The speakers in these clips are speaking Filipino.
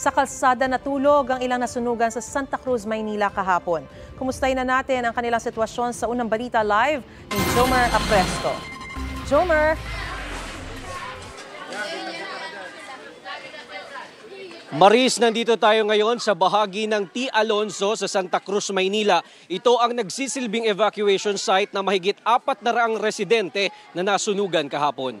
Sa kalsada natulog ang ilang nasunugan sa Santa Cruz, Maynila kahapon. Kumustahin na natin ang kanilang sitwasyon sa unang balita live ni Jomer Apresto. Jomer! Maris, nandito tayo ngayon sa bahagi ng T. Alonso sa Santa Cruz, Maynila. Ito ang nagsisilbing evacuation site na mahigit apat na raang residente na nasunugan kahapon.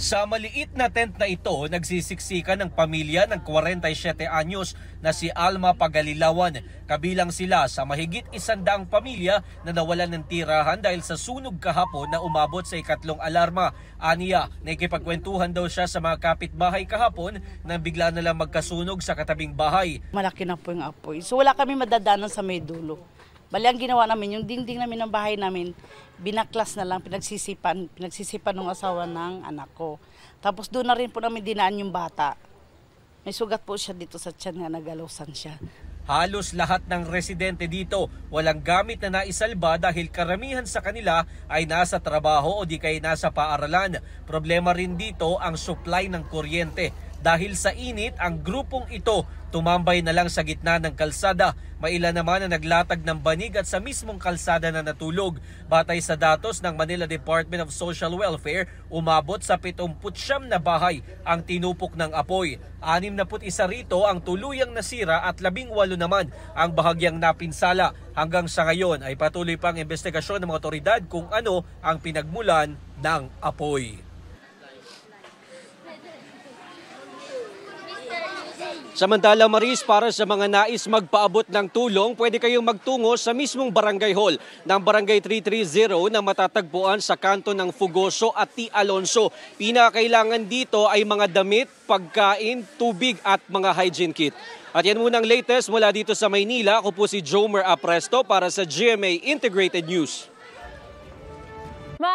Sa maliit na tent na ito, nagsisiksikan ng pamilya ng 47 anyos na si Alma Pagalilawan. Kabilang sila sa mahigit isandaang pamilya na nawalan ng tirahan dahil sa sunog kahapon na umabot sa ikatlong alarma. Aniya, nakikipagkwentuhan daw siya sa mga kapitbahay kahapon na bigla na lang magkasunog sa katabing bahay. Malaki na po yung apoy. So wala kami madadanan sa may dulo. Bali, ang ginawa namin, yung dingding namin ng bahay namin, binaklas na lang, pinagsisipan, pinagsisipan ng asawa ng anak ko. Tapos doon na rin po namin dinaan yung bata. May sugat po siya dito sa tiyan nga nagalasan siya. Halos lahat ng residente dito walang gamit na naisalba dahil karamihan sa kanila ay nasa trabaho o di kay nasa paaralan. Problema rin dito ang supply ng kuryente. Dahil sa init, ang grupong ito tumambay na lang sa gitna ng kalsada. May ilan naman na naglatag ng banig at sa mismong kalsada na natulog. Batay sa datos ng Manila Department of Social Welfare, umabot sa 79 na bahay ang tinupok ng apoy. 61 rito ang tuluyang nasira at 18 naman ang bahagyang napinsala. Hanggang sa ngayon ay patuloy pang investigasyon ng mga otoridad kung ano ang pinagmulan ng apoy. Samantala Maris, para sa mga nais magpaabot ng tulong, pwede kayong magtungo sa mismong barangay hall ng barangay 330 na matatagpuan sa kanto ng Fugoso at T. Alonso. Pinakailangan dito ay mga damit, pagkain, tubig at mga hygiene kit. At yan muna ang latest mula dito sa Maynila. Ako po si Jomer Apresto para sa GMA Integrated News